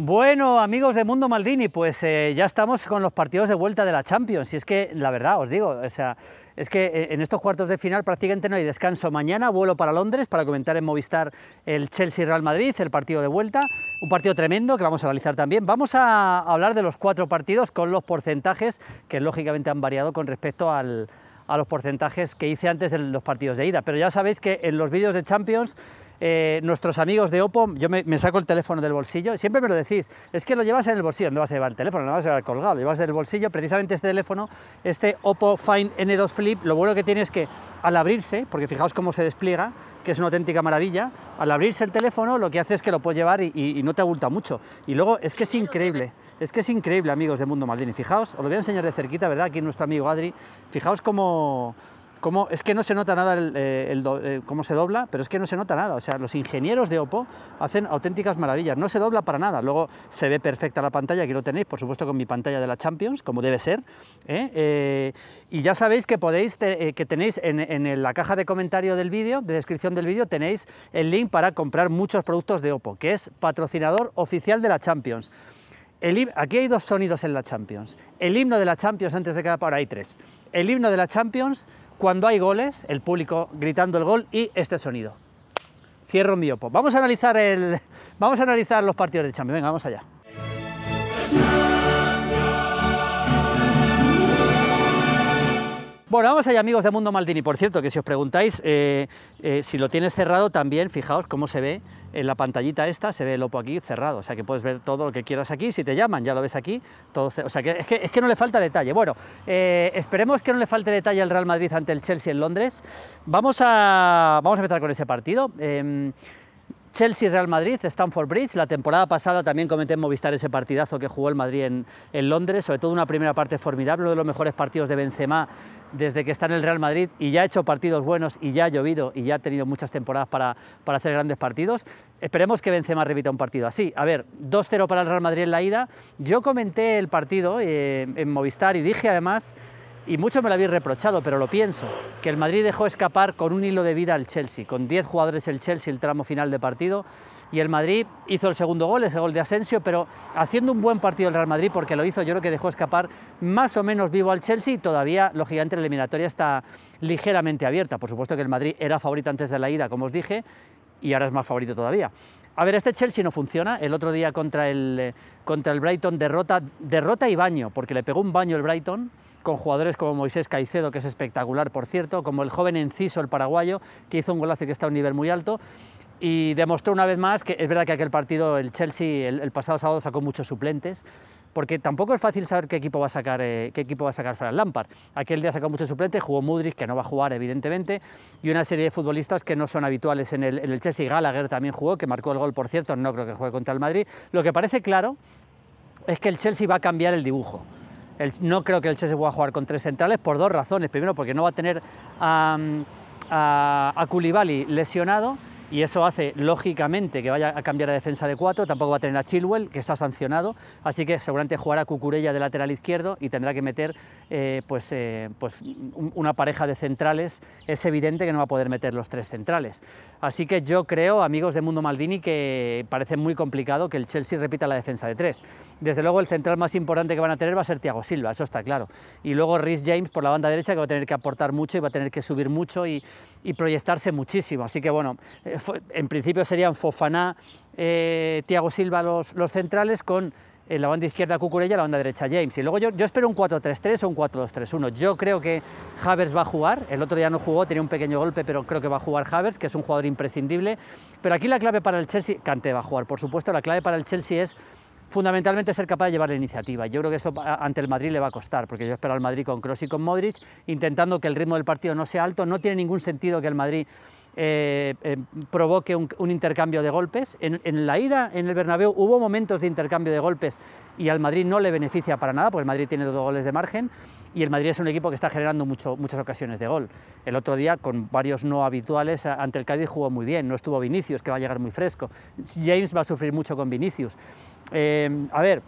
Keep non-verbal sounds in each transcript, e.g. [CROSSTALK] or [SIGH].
Bueno, amigos de Mundo Maldini, pues eh, ya estamos con los partidos de vuelta de la Champions. Y es que, la verdad, os digo, o sea, es que eh, en estos cuartos de final prácticamente no hay descanso. Mañana vuelo para Londres para comentar en Movistar el Chelsea-Real Madrid, el partido de vuelta. Un partido tremendo que vamos a analizar también. Vamos a hablar de los cuatro partidos con los porcentajes que lógicamente han variado con respecto a los porcentajes que hice antes de los partidos de ida. Pero ya sabéis que en los vídeos de Champions eh, nuestros amigos de Oppo, yo me, saco el teléfono del bolsillo, siempre me lo decís, es que lo llevas en el bolsillo, no vas a llevar el teléfono, no vas a llevar colgado, lo llevas del bolsillo, precisamente este teléfono, este Oppo Find N2 Flip, lo bueno que tiene es que al abrirse, porque fijaos cómo se despliega, que es una auténtica maravilla, al abrirse el teléfono lo que hace es que lo puedes llevar y, no te abulta mucho. Y luego es que es increíble, es que es increíble, amigos de Mundo Maldini, fijaos, os lo voy a enseñar de cerquita, ¿verdad? Aquí nuestro amigo Adri, fijaos cómo es que no se nota nada el, eh, eh, cómo se dobla, pero es que no se nota nada. O sea, los ingenieros de Oppo hacen auténticas maravillas. No se dobla para nada. Luego se ve perfecta la pantalla, aquí lo tenéis, por supuesto, con mi pantalla de la Champions, como debe ser. ¿eh? y ya sabéis que podéis, que tenéis en, en, la caja de comentario del vídeo, de descripción del vídeo, tenéis el link para comprar muchos productos de Oppo, que es patrocinador oficial de la Champions aquí hay dos sonidos en la Champions. El himno de la Champions antes de cada par hay tres. El himno de la Champions cuando hay goles, el público gritando el gol y este sonido. Cierro mi opo. Vamos a analizar el, [LAUGHS] vamos a analizar los partidos de Champions. Venga, vamos allá. Bueno, vamos allá amigos de Mundo Maldini. Por cierto, que si os preguntáis, eh, eh, si lo tienes cerrado también, fijaos cómo se ve en la pantallita esta, se ve el Oppo aquí cerrado. O sea que puedes ver todo lo que quieras aquí. Si te llaman, ya lo ves aquí. Todo, o sea que es, que no le falta detalle. Bueno, eh, esperemos que no le falte detalle al Real Madrid ante el Chelsea en Londres. Vamos a, vamos a empezar con ese partido. Em, Chelsea-Real Madrid, Stamford Bridge. La temporada pasada también comenté en Movistar ese partidazo que jugó el Madrid en, Londres, sobre todo una primera parte formidable, uno de los mejores partidos de Benzema desde que está en el Real Madrid y ya ha hecho partidos buenos y ya ha llovido y ya ha tenido muchas temporadas para, hacer grandes partidos. Esperemos que Benzema repita un partido así. A ver, 2-0 para el Real Madrid en la ida. Yo comenté el partido eh, en Movistar y dije además y mucho me lo habéis reprochado, pero lo pienso, que el Madrid dejó escapar con un hilo de vida al Chelsea, con 10 jugadores el Chelsea el tramo final de partido, y el Madrid hizo el segundo gol, ese gol de Asensio, pero haciendo un buen partido el Real Madrid, porque lo hizo, yo creo que dejó escapar más o menos vivo al Chelsea, y todavía, lógicamente, la eliminatoria está ligeramente abierta. Por supuesto que el Madrid era favorito antes de la ida, como os dije, y ahora es más favorito todavía. A ver, este Chelsea no funciona. El otro día contra el, eh, contra Brighton derrota, derrota y baño, porque le pegó un baño el Brighton con jugadores como Moisés Caicedo, que es espectacular, por cierto, como el joven Enciso, el paraguayo, que hizo un golazo que está a un nivel muy alto. Y demostró una vez más que es verdad que aquel partido, el Chelsea, el, el pasado sábado sacó muchos suplentes, porque tampoco es fácil saber qué equipo va a sacar, eh, qué equipo va a sacar Lampard. Aquel día sacó muchos suplentes, jugó Mudrik, que no va a jugar evidentemente, y una serie de futbolistas que no son habituales en el, Chelsea. Gallagher también jugó, que marcó el gol, por cierto, no creo que juegue contra el Madrid. Lo que parece claro es que el Chelsea va a cambiar el dibujo. no creo que el Chelsea a jugar con tres centrales por dos razones. Primero, porque no va a tener a, a, a Koulibaly lesionado y eso hace lógicamente que vaya a cambiar la defensa de cuatro... tampoco va a tener a Chilwell, que está sancionado, así que seguramente jugará Cucurella de lateral izquierdo y tendrá que meter eh, pues, eh, pues una pareja de centrales, es evidente que no va a poder meter los tres centrales. Así que yo creo, amigos de Mundo Maldini, que parece muy complicado que el Chelsea repita la defensa de tres... Desde luego el central más importante que van a tener va a ser Thiago Silva, eso está claro. Y luego Rhys James por la banda derecha que va a tener que aportar mucho y va a tener que subir mucho y, y proyectarse muchísimo. Así que bueno, eh, en principio serían Fofaná, eh, Tiago Silva los, los centrales con la banda izquierda Cucurella, la banda derecha James. Y luego yo, espero un 4-3-3 o un 4-2-3-1. Yo creo que Havers va a jugar. El otro día no jugó, tenía un pequeño golpe, pero creo que va a jugar Havers, que es un jugador imprescindible. Pero aquí la clave para el Chelsea, Kanté va a jugar, por supuesto. La clave para el Chelsea es fundamentalmente ser capaz de llevar la iniciativa. Yo creo que eso ante el Madrid le va a costar, porque yo espero al Madrid con Kroos y con Modric, intentando que el ritmo del partido no sea alto. No tiene ningún sentido que el Madrid eh, eh, provoque un, intercambio de golpes. En, la ida, en el Bernabéu, hubo momentos de intercambio de golpes y al Madrid no le beneficia para nada, porque el Madrid tiene dos goles de margen y el Madrid es un equipo que está generando muchas ocasiones de gol. El otro día, con varios no habituales, ante el Cádiz jugó muy bien, no estuvo Vinicius, que va a llegar muy fresco. James va a sufrir mucho con Vinicius. Em, a ver,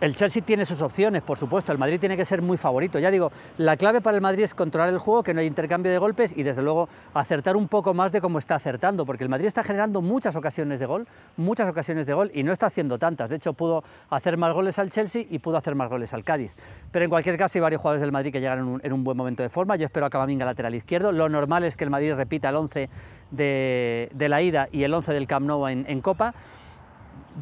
el Chelsea tiene sus opciones, por supuesto. El Madrid tiene que ser muy favorito. Ya digo, la clave para el Madrid es controlar el juego, que no hay intercambio de golpes y, desde luego, acertar un poco más de cómo está acertando, porque el Madrid está generando muchas ocasiones de gol, muchas ocasiones de gol y no está haciendo tantas. De hecho, pudo hacer más goles al Chelsea y pudo hacer más goles al Cádiz. Pero en cualquier caso, hay varios jugadores del Madrid que llegaron en un, buen momento de forma. Yo espero a Camavinga lateral izquierdo. Lo normal es que el Madrid repita el 11 de, la ida y el 11 del Camp Nou en Copa.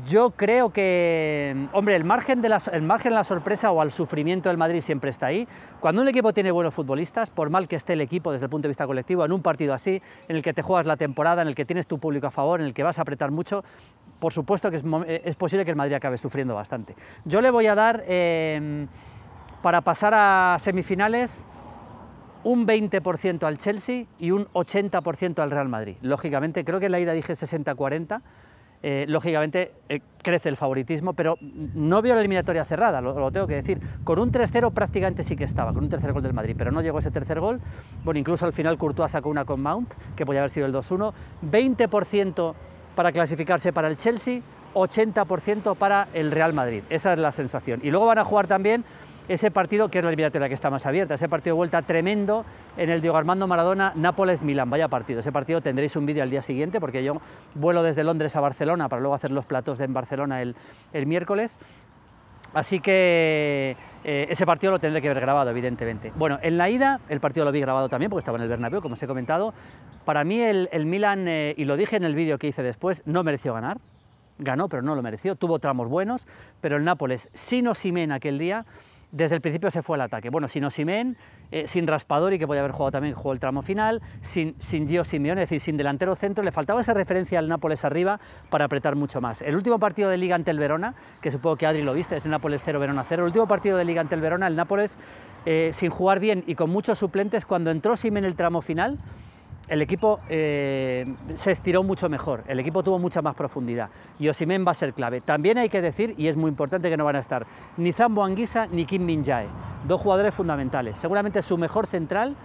Yo creo que, hombre, el margen, de la, sorpresa o al sufrimiento del Madrid siempre está ahí. Cuando un equipo tiene buenos futbolistas, por mal que esté el equipo desde el punto de vista colectivo, en un partido así, en el que te juegas la temporada, en el que tienes tu público a favor, en el que vas a apretar mucho, por supuesto que es, eh, posible que el Madrid acabe sufriendo bastante. Yo le voy a dar, em, para pasar a semifinales, un 20% al Chelsea y un 80% al Real Madrid. Lógicamente, creo que en la ida dije 60-40. Eh, lógicamente eh, crece el favoritismo, pero no vio la eliminatoria cerrada, lo, lo tengo que decir. Con un 3-0 prácticamente sí que estaba, con un tercer gol del Madrid, pero no llegó ese tercer gol. Bueno, incluso al final Courtois sacó una con Mount, que podía haber sido el 2-1. 20% para clasificarse para el Chelsea, 80% para el Real Madrid. Esa es la sensación. Y luego van a jugar también ese partido, que es la eliminatoria que está más abierta, ese partido de vuelta tremendo en el Diego Armando Maradona, Nápoles-Milán, vaya partido, ese partido tendréis un vídeo al día siguiente porque yo vuelo desde Londres a Barcelona para luego hacer los platos de en Barcelona el, miércoles, así que eh, ese partido lo tendré que ver grabado, evidentemente. Bueno, en la ida, el partido lo vi grabado también porque estaba en el Bernabéu, como os he comentado, para mí el, el Milan, eh, y lo dije en el vídeo que hice después, no mereció ganar, ganó pero no lo mereció, tuvo tramos buenos, pero el Nápoles sin en aquel día desde el principio se fue al ataque. Bueno, sin Osimen, sin eh, sin Raspadori, que podía haber jugado también, jugó el tramo final, sin, sin Gio Simeone, es decir, sin delantero centro, le faltaba esa referencia al Nápoles arriba para apretar mucho más. El último partido de Liga ante el Verona, que supongo que Adri lo viste, es Nápoles 0, Verona 0, el último partido de Liga ante el Verona, el Nápoles, eh, sin jugar bien y con muchos suplentes, cuando entró en el tramo final, el equipo eh, se estiró mucho mejor, el equipo tuvo mucha más profundidad y Osimen va a ser clave. También hay que decir, y es muy importante que no van a estar ni Zambo Anguisa ni Kim Min Jae, dos jugadores fundamentales, seguramente su mejor central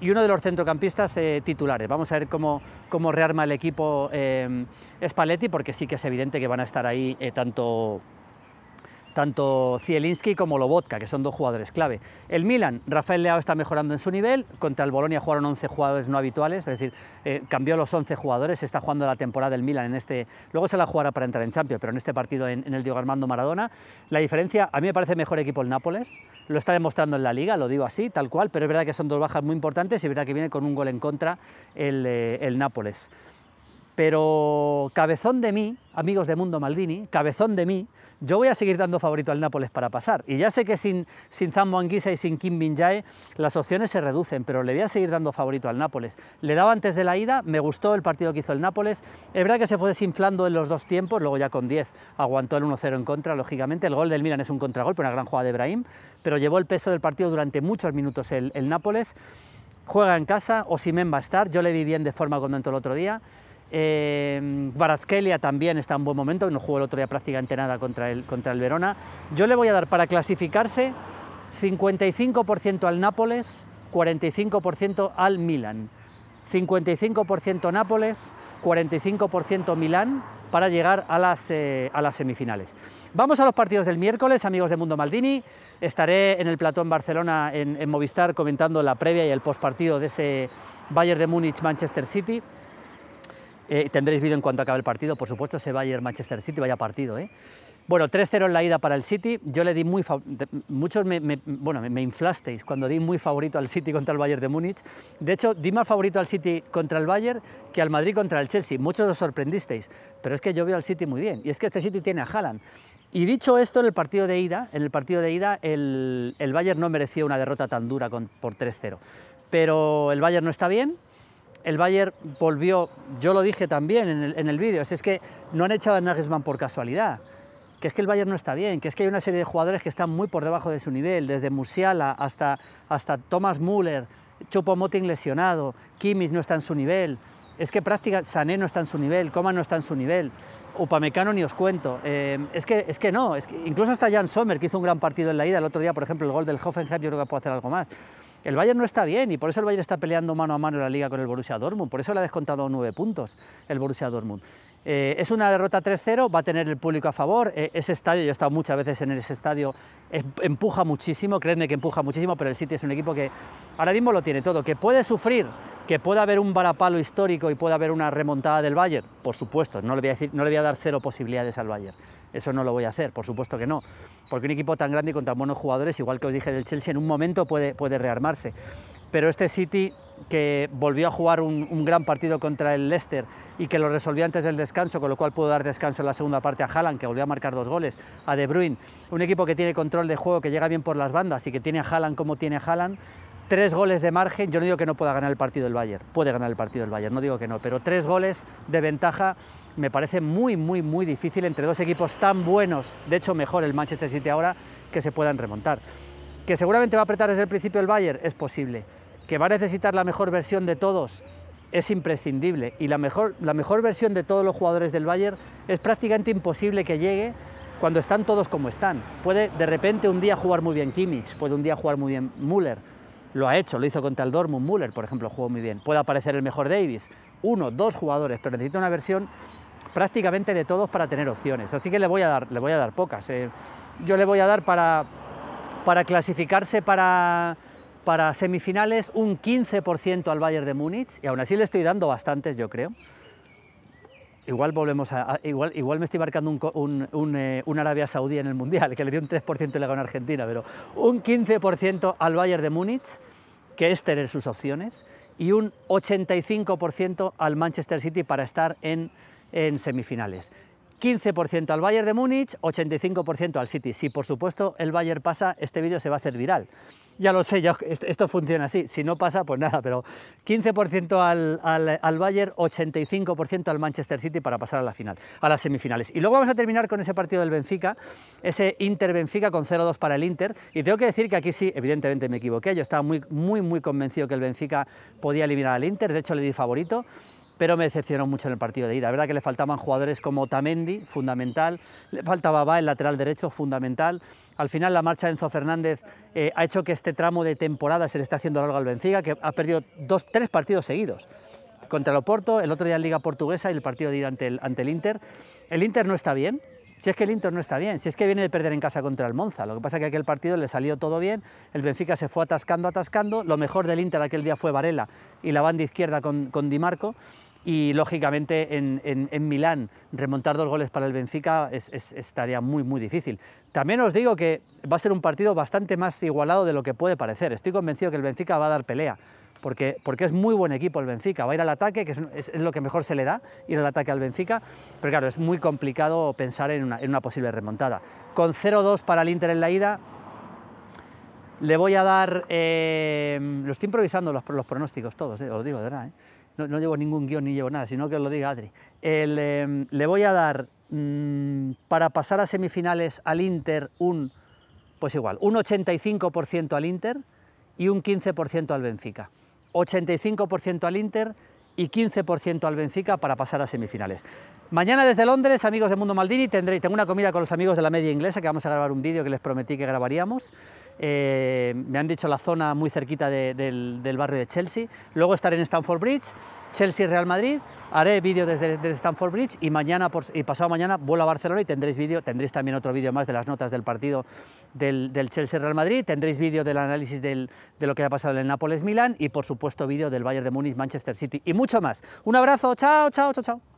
y uno de los centrocampistas eh, titulares. Vamos a ver cómo, cómo rearma el equipo eh, Spalletti, porque sí que es evidente que van a estar ahí eh, tanto tanto Zielinski como Lobotka, que son dos jugadores clave. El Milan, Rafael Leao está mejorando en su nivel, contra el Bolonia jugaron 11 jugadores no habituales, es decir, eh, cambió los 11 jugadores, está jugando la temporada del Milan en este, luego se la jugará para entrar en Champions, pero en este partido en, el Diego Armando Maradona. La diferencia, a mí me parece mejor equipo el Nápoles, lo está demostrando en la Liga, lo digo así, tal cual, pero es verdad que son dos bajas muy importantes y es verdad que viene con un gol en contra el, eh, el Nápoles pero cabezón de mí, amigos de Mundo Maldini, cabezón de mí, yo voy a seguir dando favorito al Nápoles para pasar. Y ya sé que sin, sin Zambo Anguisa y sin Kim Min Jae las opciones se reducen, pero le voy a seguir dando favorito al Nápoles. Le daba antes de la ida, me gustó el partido que hizo el Nápoles. Es verdad que se fue desinflando en los dos tiempos, luego ya con 10 aguantó el 1-0 en contra, lógicamente. El gol del Milan es un contragolpe, una gran jugada de Ibrahim, pero llevó el peso del partido durante muchos minutos el, Nápoles. Juega en casa, Osimén va a estar, yo le vi bien de forma contento el otro día. Eh, también está en buen momento, no jugó el otro día prácticamente nada contra el, contra el Verona. Yo le voy a dar para clasificarse 55% al Nápoles, 45% al Milan. 55% Nápoles, 45% Milán para llegar a las, eh, a las semifinales. Vamos a los partidos del miércoles, amigos de Mundo Maldini. Estaré en el plató en Barcelona, en Movistar, comentando la previa y el postpartido de ese Bayern de Múnich-Manchester City. Eh, tendréis vídeo en cuanto acabe el partido, por supuesto, ese Bayern-Manchester City, vaya partido, ¿eh? Bueno, 3-0 en la ida para el City. Yo le di muy. Muchos me, bueno, me, inflasteis cuando di muy favorito al City contra el Bayern de Múnich. De hecho, di más favorito al City contra el Bayern que al Madrid contra el Chelsea. Muchos os sorprendisteis. Pero es que yo veo al City muy bien. Y es que este City tiene a Haaland. Y dicho esto, en el partido de ida, en el, partido de ida el, Bayern no merecía una derrota tan dura con, por 3-0. Pero el Bayern no está bien el Bayern volvió, yo lo dije también en el, vídeo, es que no han echado a Nagelsmann por casualidad, que es que el Bayern no está bien, que es que hay una serie de jugadores que están muy por debajo de su nivel, desde Musiala hasta, hasta Thomas Müller, Choupo-Moting lesionado, Kimmich no está en su nivel, es que prácticamente Sané no está en su nivel, Coma no está en su nivel, Upamecano ni os cuento. Eh, es, que, es que no, incluso hasta Jan Sommer, que hizo un gran partido en la ida, el otro día, por ejemplo, el gol del Hoffenheim, yo creo que puede hacer algo más. El Bayern no está bien y por eso el Bayern está peleando mano a mano en la liga con el Borussia Dortmund, por eso le ha descontado nueve puntos el Borussia Dortmund. Eh, es una derrota 3-0, va a tener el público a favor. Eh, ese estadio, yo he estado muchas veces en ese estadio, empuja muchísimo, créeme que empuja muchísimo, pero el City es un equipo que ahora mismo lo tiene todo, que puede sufrir, que puede haber un varapalo histórico y puede haber una remontada del Bayern, por supuesto, no le a, no le voy a dar cero posibilidades al Bayern eso no lo voy a hacer, por supuesto que no, porque un equipo tan grande y con tan buenos jugadores, igual que os dije del Chelsea, en un momento puede, puede rearmarse. Pero este City, que volvió a jugar un, gran partido contra el Leicester y que lo resolvió antes del descanso, con lo cual pudo dar descanso en la segunda parte a Haaland, que volvió a marcar dos goles, a De Bruyne, un equipo que tiene control de juego, que llega bien por las bandas y que tiene a Haaland como tiene a Haaland, tres goles de margen, yo no digo que no pueda ganar el partido el Bayern, puede ganar el partido del Bayern, no digo que no, pero tres goles de ventaja me parece muy, muy, muy difícil entre dos equipos tan buenos, de hecho mejor el Manchester City ahora, que se puedan remontar. Que seguramente va a apretar desde el principio el Bayern, es posible. Que va a necesitar la mejor versión de todos, es imprescindible. Y la mejor, la mejor versión de todos los jugadores del Bayern es prácticamente imposible que llegue cuando están todos como están. Puede de repente un día jugar muy bien Kimmich, puede un día jugar muy bien Müller, lo ha hecho, lo hizo contra el Dortmund, Müller, por ejemplo, jugó muy bien. Puede aparecer el mejor Davis, uno, dos jugadores, pero necesito una versión prácticamente de todos para tener opciones. Así que le voy a dar, le voy a dar pocas. Eh. yo le voy a dar para, para clasificarse para, para semifinales un 15% al Bayern de Múnich, y aún así le estoy dando bastantes, yo creo. Igual volvemos igual, igual me estoy marcando un, eh, Arabia Saudí en el Mundial, [LAUGHS] que le dio un 3% y le ganó a Argentina, pero un 15% al Bayern de Múnich, que es tener sus opciones, y un 85% al Manchester City para estar en, en semifinales. 15% al Bayern de Múnich, 85% al City. Si por supuesto el Bayern pasa, este vídeo se va a hacer viral. Ya lo sé, esto funciona así. Si no pasa, pues nada, pero 15% al, al, Bayern, 85% al Manchester City para pasar a la final, a las semifinales. Y luego vamos a terminar con ese partido del Benfica, ese Inter-Benfica con 0-2 para el Inter. Y tengo que decir que aquí sí, evidentemente me equivoqué. Yo estaba muy, muy, muy convencido que el Benfica podía eliminar al Inter. De hecho, le di favorito pero me decepcionó mucho en el partido de ida. La verdad que le faltaban jugadores como Tamendi, fundamental, le faltaba Va, el lateral derecho, fundamental. Al final la marcha de Enzo Fernández eh, ha hecho que este tramo de temporada se le está haciendo largo al Benfica, que ha perdido dos, tres partidos seguidos contra el Oporto, el otro día en Liga Portuguesa y el partido de ida ante el, Inter. El Inter no está bien, si es que el Inter no está bien, si es que viene de perder en casa contra el Monza. Lo que pasa es que aquel partido le salió todo bien, el Benfica se fue atascando, atascando. Lo mejor del Inter aquel día fue Varela y la banda izquierda con, con Di Marco y lógicamente en, Milán remontar dos goles para el Benfica es, muy muy difícil. También os digo que va a ser un partido bastante más igualado de lo que puede parecer. Estoy convencido que el Benfica va a dar pelea. Porque, porque es muy buen equipo el Benfica, va a ir al ataque, que es, lo que mejor se le da, ir al ataque al Benfica, pero claro, es muy complicado pensar en una, posible remontada. Con 0-2 para el Inter en la ida, le voy a dar, eh, lo estoy improvisando los, los pronósticos todos, eh, os digo de verdad, eh no, llevo ningún guión ni llevo nada, sino que lo diga Adri. Em, le voy a dar, mm, para pasar a semifinales al Inter, un, pues igual, un 85% al Inter y un 15% al Benfica. 85% al Inter y 15% al Benfica para pasar a semifinales. Mañana desde Londres, amigos de Mundo Maldini, tendré, tengo una comida con los amigos de la media inglesa que vamos a grabar un vídeo que les prometí que grabaríamos. Eh, me han dicho la zona muy cerquita del, barrio de Chelsea. Luego estaré en Stamford Bridge, Chelsea Real Madrid. Haré vídeo desde, Stamford Bridge y mañana y pasado mañana vuelo a Barcelona y tendréis vídeo, tendréis también otro vídeo más de las notas del partido del, Chelsea Real Madrid. Tendréis vídeo del análisis de lo que ha pasado en el Nápoles Milán y por supuesto vídeo del Bayern de Múnich Manchester City y mucho más. Un abrazo, chao, chao, chao, chao.